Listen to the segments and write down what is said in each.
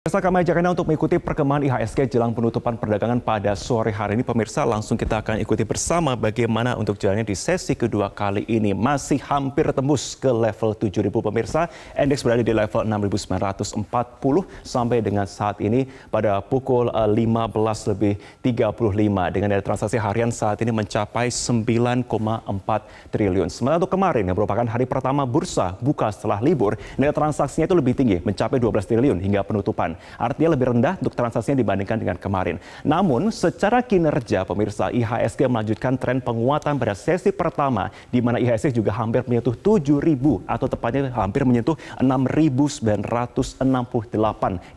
Pemirsa kami ajak Anda untuk mengikuti perkembangan IHSG jelang penutupan perdagangan pada sore hari ini. Pemirsa langsung kita akan ikuti bersama bagaimana untuk jalannya di sesi kedua kali ini. Masih hampir tembus ke level 7000 pemirsa. Indeks berada di level 6940 sampai dengan saat ini pada pukul 15 eh, lebih 35 dengan nilai transaksi harian saat ini mencapai 9,4 triliun. Sementara untuk kemarin yang merupakan hari pertama bursa buka setelah libur, nilai transaksinya itu lebih tinggi mencapai 12 triliun hingga penutupan Artinya lebih rendah untuk transaksinya dibandingkan dengan kemarin. Namun, secara kinerja pemirsa IHSG melanjutkan tren penguatan pada sesi pertama di mana IHSG juga hampir menyentuh 7.000 atau tepatnya hampir menyentuh 6.968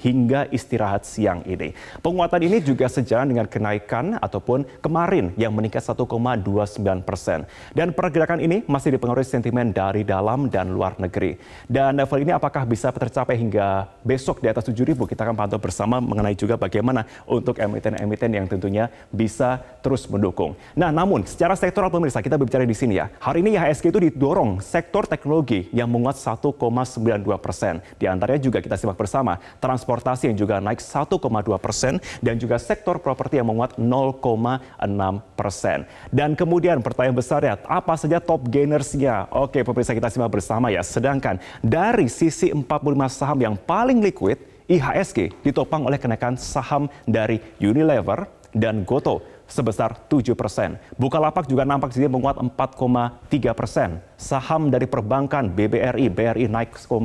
hingga istirahat siang ini. Penguatan ini juga sejalan dengan kenaikan ataupun kemarin yang meningkat 1,29 persen. Dan pergerakan ini masih dipengaruhi sentimen dari dalam dan luar negeri. Dan level ini apakah bisa tercapai hingga besok di atas ribu? Facebook. Kita akan pantau bersama mengenai juga bagaimana untuk emiten-emiten yang tentunya bisa terus mendukung. Nah, namun secara sektoral pemirsa kita berbicara di sini ya. Hari ini IHSG itu didorong sektor teknologi yang menguat 1,92 persen. Di antaranya juga kita simak bersama transportasi yang juga naik 1,2 persen dan juga sektor properti yang menguat 0,6 persen. Dan kemudian pertanyaan besar ya, apa saja top gainersnya? Oke, pemirsa kita simak bersama ya. Sedangkan dari sisi 45 saham yang paling liquid, IHSG ditopang oleh kenaikan saham dari Unilever dan Goto sebesar 7 persen. Bukalapak juga nampak sini menguat 4,3 persen. Saham dari perbankan BBRI, BRI naik 1,99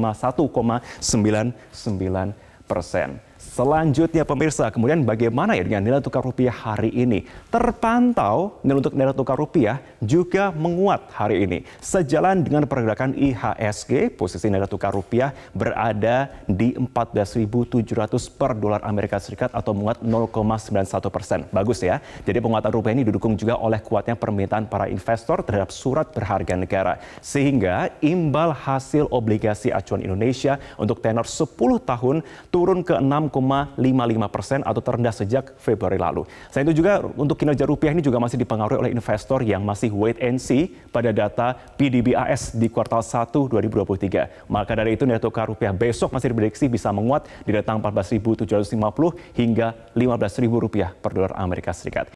persen. Selanjutnya pemirsa, kemudian bagaimana ya dengan nilai tukar rupiah hari ini? Terpantau nilai untuk nilai tukar rupiah juga menguat hari ini. Sejalan dengan pergerakan IHSG, posisi nilai tukar rupiah berada di 14.700 per dolar Amerika Serikat atau menguat 0,91 persen. Bagus ya. Jadi penguatan rupiah ini didukung juga oleh kuatnya permintaan para investor terhadap surat berharga negara. Sehingga imbal hasil obligasi acuan Indonesia untuk tenor 10 tahun turun ke 6, 0,55 persen atau terendah sejak Februari lalu. Selain itu juga untuk kinerja rupiah ini juga masih dipengaruhi oleh investor yang masih wait and see pada data PDBAS di kuartal 1 2023. Maka dari itu nilai tukar rupiah besok masih diprediksi bisa menguat di datang 14.750 hingga 15.000 rupiah per dolar Amerika Serikat.